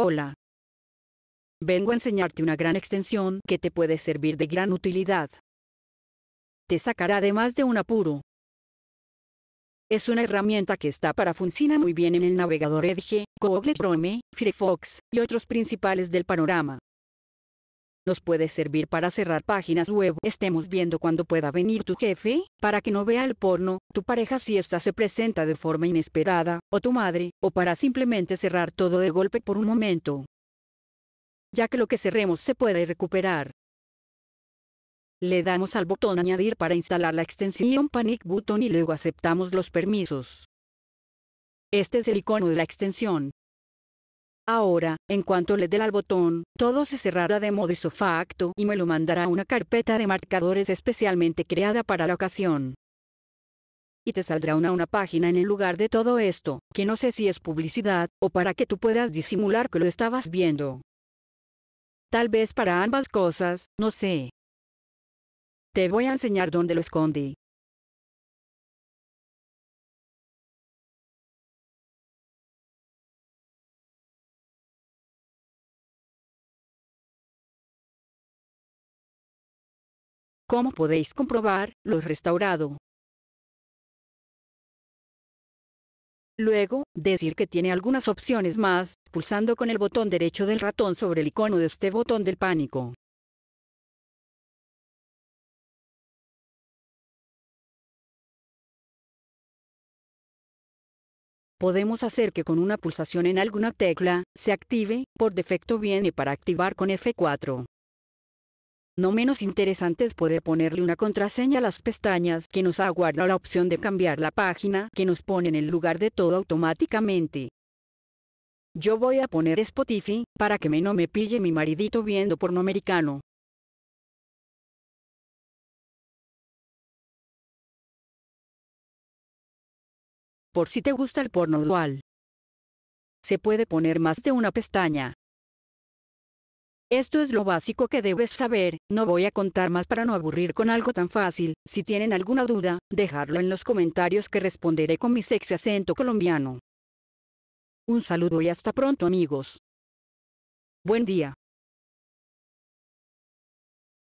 Hola. Vengo a enseñarte una gran extensión que te puede servir de gran utilidad. Te sacará además de un apuro. Es una herramienta que está para funcionar muy bien en el navegador Edge, Google Chrome, Firefox y otros principales del panorama nos puede servir para cerrar páginas web. Estemos viendo cuando pueda venir tu jefe, para que no vea el porno, tu pareja si esta se presenta de forma inesperada, o tu madre, o para simplemente cerrar todo de golpe por un momento. Ya que lo que cerremos se puede recuperar. Le damos al botón añadir para instalar la extensión Panic Button y luego aceptamos los permisos. Este es el icono de la extensión. Ahora, en cuanto le dé al botón, todo se cerrará de modo isofacto y me lo mandará a una carpeta de marcadores especialmente creada para la ocasión. Y te saldrá una, una página en el lugar de todo esto, que no sé si es publicidad, o para que tú puedas disimular que lo estabas viendo. Tal vez para ambas cosas, no sé. Te voy a enseñar dónde lo escondí, Como podéis comprobar, lo he restaurado. Luego, decir que tiene algunas opciones más, pulsando con el botón derecho del ratón sobre el icono de este botón del pánico. Podemos hacer que con una pulsación en alguna tecla, se active, por defecto viene para activar con F4. No menos interesante es poder ponerle una contraseña a las pestañas que nos aguarda la opción de cambiar la página que nos pone en el lugar de todo automáticamente. Yo voy a poner Spotify para que me no me pille mi maridito viendo porno americano. Por si te gusta el porno dual. Se puede poner más de una pestaña. Esto es lo básico que debes saber, no voy a contar más para no aburrir con algo tan fácil, si tienen alguna duda, dejarlo en los comentarios que responderé con mi sexy acento colombiano. Un saludo y hasta pronto amigos. Buen día.